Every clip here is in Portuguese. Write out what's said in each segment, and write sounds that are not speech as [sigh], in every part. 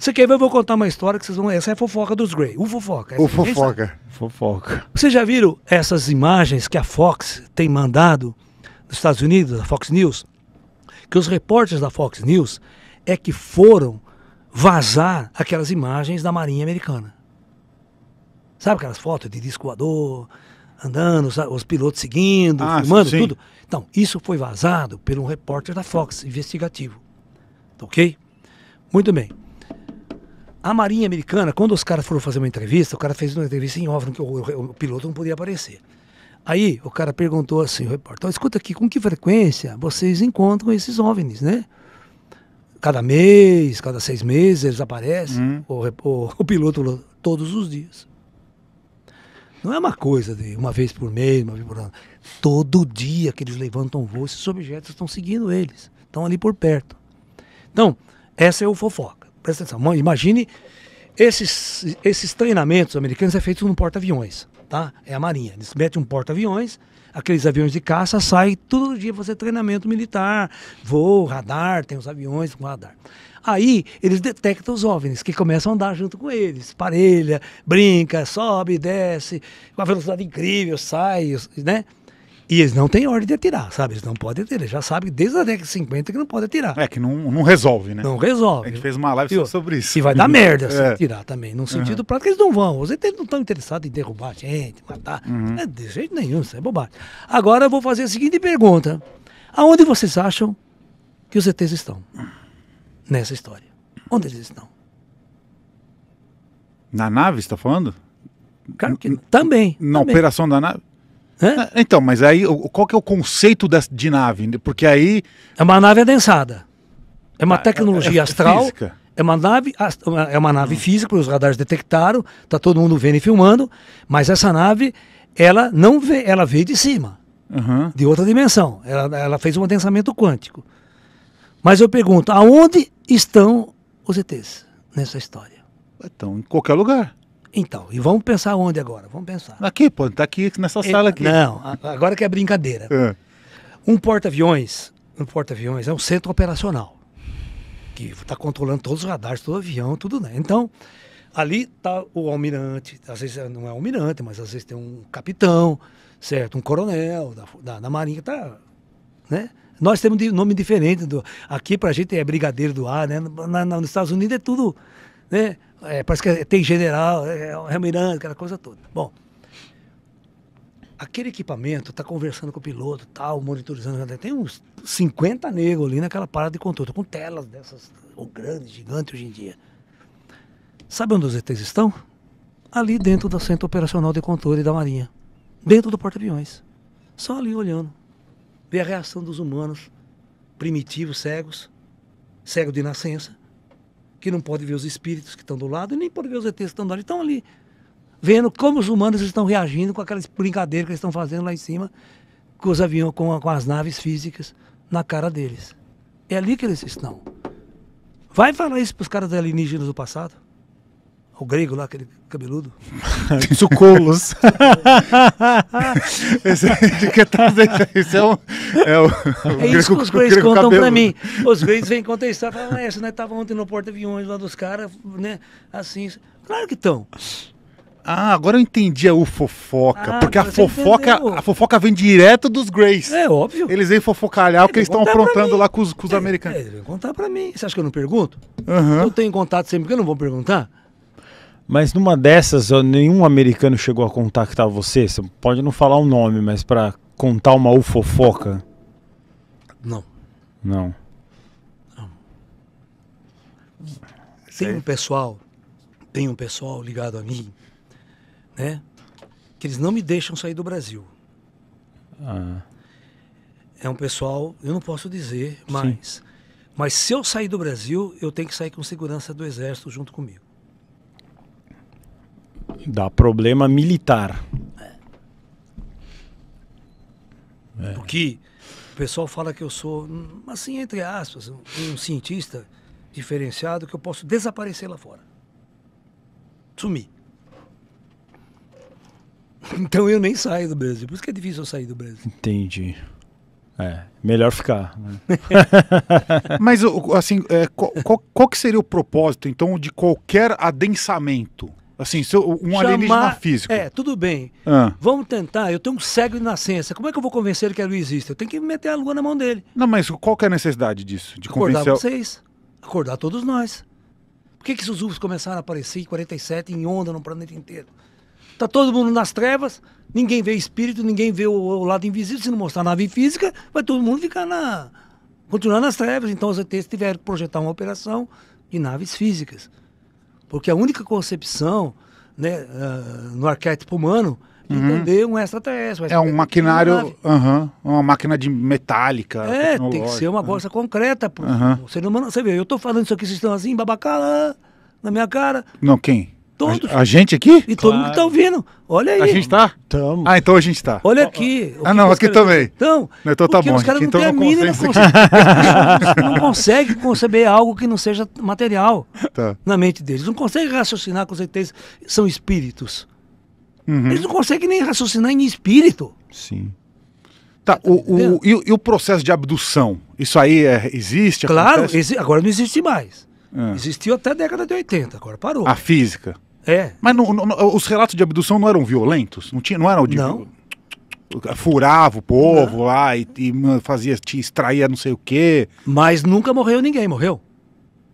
Você quer ver? Eu vou contar uma história que vocês vão. Essa é a fofoca dos Grey. O fofoca. Essa o fofoca. Fofoca. Vocês já viram essas imagens que a Fox tem mandado dos Estados Unidos, a Fox News? Que os repórteres da Fox News é que foram vazar aquelas imagens da Marinha Americana. Sabe aquelas fotos de discoador andando, os pilotos seguindo, ah, filmando, sim. tudo? Então, isso foi vazado por um repórter da Fox, investigativo. ok? Muito bem. A Marinha Americana, quando os caras foram fazer uma entrevista, o cara fez uma entrevista em off, que o, o, o piloto não podia aparecer. Aí o cara perguntou assim, o repórter, oh, escuta aqui, com que frequência vocês encontram esses OVNIs, né? Cada mês, cada seis meses eles aparecem? Hum. O, o, o, piloto falou, todos os dias. Não é uma coisa de uma vez por mês, uma vez por ano. Todo dia que eles levantam voo, esses objetos estão seguindo eles. Estão ali por perto. Então, essa é o fofoca presta atenção, imagine esses, esses treinamentos americanos é feito num porta-aviões, tá? É a Marinha. Eles metem um porta-aviões, aqueles aviões de caça saem todo dia fazer treinamento militar, voo, radar, tem os aviões com radar. Aí eles detectam os OVNIs, que começam a andar junto com eles, parelha, brinca, sobe, desce, com uma velocidade incrível, sai, né? E eles não têm ordem de atirar, sabe? Eles não podem atirar. Eles já sabem desde a década de 50 que não pode atirar. É, que não, não resolve, né? Não resolve. A gente fez uma live sobre isso. E vai dar merda se [laughs] é. atirar também. No sentido uhum. prático, eles não vão. Os ETs não estão interessados em derrubar gente, matar. Uhum. É de jeito nenhum, isso é bobagem. Agora eu vou fazer a seguinte pergunta. Aonde vocês acham que os ETs estão nessa história? Onde eles estão? Na nave, você está falando? Claro que N também. Na também. operação da nave? Ah, então, mas aí qual que é o conceito de nave? Porque aí. É uma nave adensada. É uma ah, tecnologia é, é astral. Física. É uma nave, é uma nave hum. física, os radares detectaram, tá todo mundo vendo e filmando, mas essa nave, ela não vê, ela veio de cima, uhum. de outra dimensão. Ela, ela fez um adensamento quântico. Mas eu pergunto, aonde estão os ETs nessa história? Estão em qualquer lugar. Então, e vamos pensar onde agora? Vamos pensar. Aqui, pô, tá aqui nessa sala aqui. Não, agora que é brincadeira. É. Um porta-aviões, um porta-aviões é um centro operacional que está controlando todos os radares, todo avião, tudo, né? Então, ali tá o almirante, às vezes é, não é almirante, mas às vezes tem um capitão, certo? Um coronel da, da, da marinha, tá, né? Nós temos nome diferente do aqui pra gente é brigadeiro do ar, né? Na, na, nos Estados Unidos é tudo, né? É, parece que tem general, é, é Miranda, aquela coisa toda. Bom, aquele equipamento está conversando com o piloto, tal, monitorizando. Tem uns 50 negros ali naquela parada de controle, com telas dessas, ou grandes, gigantes hoje em dia. Sabe onde os ETs estão? Ali dentro do centro operacional de controle da Marinha. Dentro do porta-aviões. Só ali olhando. Ver a reação dos humanos primitivos, cegos, cego de nascença, que não pode ver os espíritos que estão do lado nem pode ver os ETs que estão do lado. Estão ali vendo como os humanos estão reagindo com aquelas brincadeiras que eles estão fazendo lá em cima com os aviões, com, com as naves físicas na cara deles. É ali que eles estão. Vai falar isso para os caras alienígenas do passado? O grego lá, aquele cabeludo. [laughs] Tsukolos. [laughs] esse, tá esse é, o, é, é, isso que os gregos contam para mim. Os gregos vêm contestar Falam, ah, essa, né? Tava ontem no porta-aviões lá dos caras, né? Assim. Claro que estão. Ah, agora eu entendi a fofoca. Ah, porque a fofoca, a fofoca vem direto dos Greys. É óbvio. Eles vêm fofocalhar o que eles estão aprontando lá com os, com os é, americanos. É, eles vêm contar pra mim. Você acha que eu não pergunto? Uhum. Eu tenho contato sempre, porque eu não vou perguntar. Mas numa dessas, nenhum americano chegou a contactar você? Você pode não falar o nome, mas para contar uma ufofoca? Não. Não. não. Tem um pessoal, tem um pessoal ligado a mim, né? Que eles não me deixam sair do Brasil. Ah. É um pessoal, eu não posso dizer mais. Sim. Mas se eu sair do Brasil, eu tenho que sair com segurança do exército junto comigo. Dá problema militar. É. Porque o pessoal fala que eu sou, hum, assim, entre aspas, um, um cientista diferenciado que eu posso desaparecer lá fora. Sumir. [laughs] Então eu nem saio do Brasil. Por isso que é difícil eu sair do Brasil. Entendi. É, melhor ficar. Né? [laughs] Mas, assim, é, qual, qual, qual, que seria o propósito, então, de qualquer adensamento? Assim, seu, um Chamar, alienígena físico. É, tudo bem. Ah. Vamos tentar. Eu tenho um cego de nascença. Como é que eu vou convencer ele que a lua existe? Eu tenho que meter a lua na mão dele. Não, mas qual que é a necessidade disso? De acordar convencer... vocês. Acordar todos nós. Por que, que esses UFOs começaram a aparecer em 47 em onda no planeta inteiro? Tá todo mundo nas trevas, ninguém vê espírito, ninguém vê o, o lado invisível. Se não mostrar nave física, vai todo mundo ficar na. continuar nas trevas. Então os ETs tiveram que projetar uma operação de naves físicas. Porque a única concepção né, uh, no arquétipo humano uhum. entender uhum. um extraterrestre. é um maquinário, uhum, uma máquina de metálica. É, tem que ser uma coisa uhum. Né? concreta. Pro, uhum. ser humano, você vê, eu estou falando isso aqui, vocês estão assim, babacala, na minha cara. Não, quem? Todos. A, a gente aqui? E claro. todo mundo que está ouvindo. Olha aí. A gente está? Estamos. Ah, então a gente está. Olha aqui. Ah, não, aqui também. Então, não, então tá bom. Os caras não então têm a mínima não, não consegue conceber algo que não seja material tá. na mente deles. Não consegue raciocinar com certeza. São espíritos. Uhum. Eles não conseguem nem raciocinar em espírito. Sim. Tá, o, o, o e, e, o processo de abdução? Isso aí é, existe? Claro, exi agora não existe mais. É. Existiu até a década de 80, agora parou. A física? É. Mas não, não, os relatos de abdução não eram violentos? Não, tinha, não eram de. Não. Furava o povo não. lá e, e, fazia, te extraía não sei o quê. Mas nunca morreu ninguém, morreu?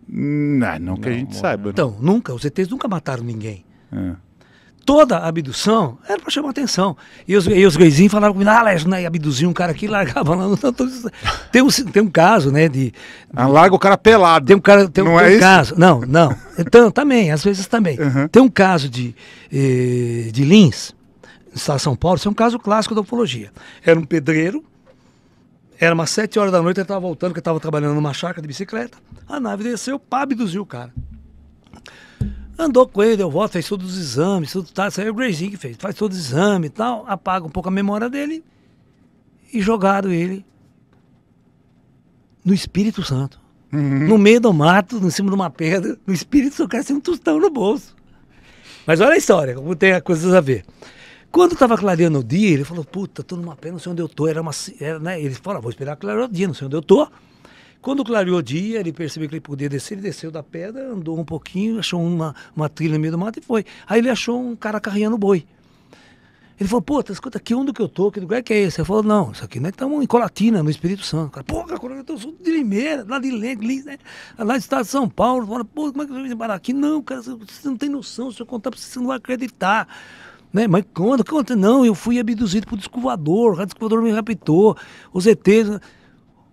Hum, não, não que a gente morreu. saiba. Né? Então, nunca. Os ETs nunca mataram ninguém. É toda a abdução era para chamar atenção. E os, e os gayzinhos falavam comigo, ah, Alex, né? E um cara aqui e largava lá. Não, [laughs] tem, um, tem um caso, né? De, de... Ah, larga o cara pelado. Tem um, cara, tem, não é isso caso. Não, não. Então, também, às vezes também. Uhum. Tem um caso de, eh, de Lins, no estado de São Paulo, isso é um caso clássico da ufologia. Era um pedreiro, era umas sete horas da noite, ele estava voltando, que estava trabalhando numa chácara de bicicleta. A nave desceu, pá, abduziu o cara. Andou com ele, deu volta, fez todos os exames, tudo tá. Isso aí é o Grazing que fez. Faz todos os exames e tal, apaga um pouco a memória dele e jogaram ele no Espírito Santo. Uhum. No meio do mato, em cima de uma pedra, no Espírito Santo, cara um tostão no bolso. Mas olha a história, como tem coisas a ver. Quando estava clareando o dia, ele falou, puta, tô numa pena, não sei onde eu tô. Era uma, era, né? Ele falou, ah, vou esperar clarear o dia, não sei onde eu tô. Quando clareou o dia, ele percebeu que ele podia descer, ele desceu da pedra, andou um pouquinho, achou uma, uma trilha no meio do mato e foi. Aí ele achou um cara carregando boi. Ele falou, pô, escuta, que onde que eu tô, que lugar que é esse? Ele falou, não, isso aqui é que estamos tá em Colatina, no Espírito Santo. Cara, pô, cara, eu sou de Limeira, lá de Lins, né? Lá do estado de São Paulo. Fala, pô, como é que eu vou aqui? Não, cara, você não tem noção, se eu contar pra você, você não vai acreditar. Né? Mas quando? conta? Não, eu fui abduzido por descovador, o descovador me raptou, os ETs... Né?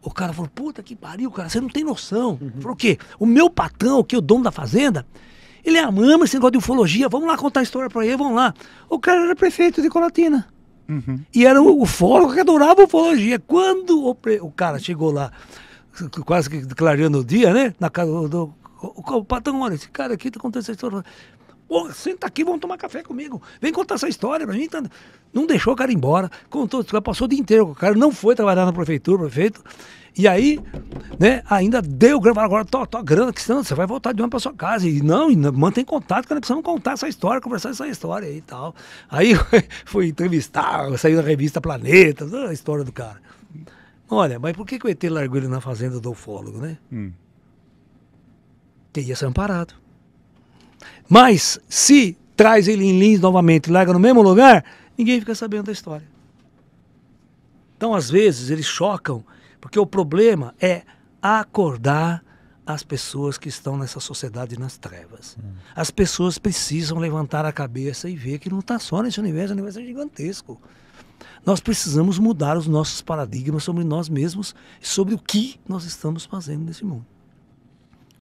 O cara falou, puta que pariu, cara, você não tem noção. Uhum. Falou o quê? O meu patrão, que é o dono da fazenda, ele é ama esse negócio de ufologia, vamos lá contar a história pra ele, vamos lá. O cara era prefeito de Colatina. Uhum. E era o ufólogo que adorava ufologia. Quando o, pre... o cara chegou lá, quase que clareando o dia, né? Na casa do. O, o patrão, olha, esse cara aqui tá contando essa história. Porra, senta aqui, vamos tomar café comigo. Vem contar essa história pra mim. Tá... Não deixou o cara embora, contou, passou o dia inteiro o cara, não foi trabalhar na prefeitura, prefeito. E aí, né, ainda deu grana, agora tô, tô grana que senão você vai voltar de uma para sua casa. E não, e mantém contato, nós precisamos contar essa história, conversar essa história e tal. Aí [laughs] fui entrevistar, saiu na revista Planeta, a história do cara. Olha, mas por que, que o ET largou ele na fazenda do ufólogo, né? Hum. Porque ia ser amparado. Mas se traz ele em linhas novamente e larga no mesmo lugar, ninguém fica sabendo da história. Então, às vezes, eles chocam, porque o problema é acordar as pessoas que estão nessa sociedade nas trevas. Hum. As pessoas precisam levantar a cabeça e ver que não está só nesse universo, o universo é gigantesco. Nós precisamos mudar os nossos paradigmas sobre nós mesmos e sobre o que nós estamos fazendo nesse mundo.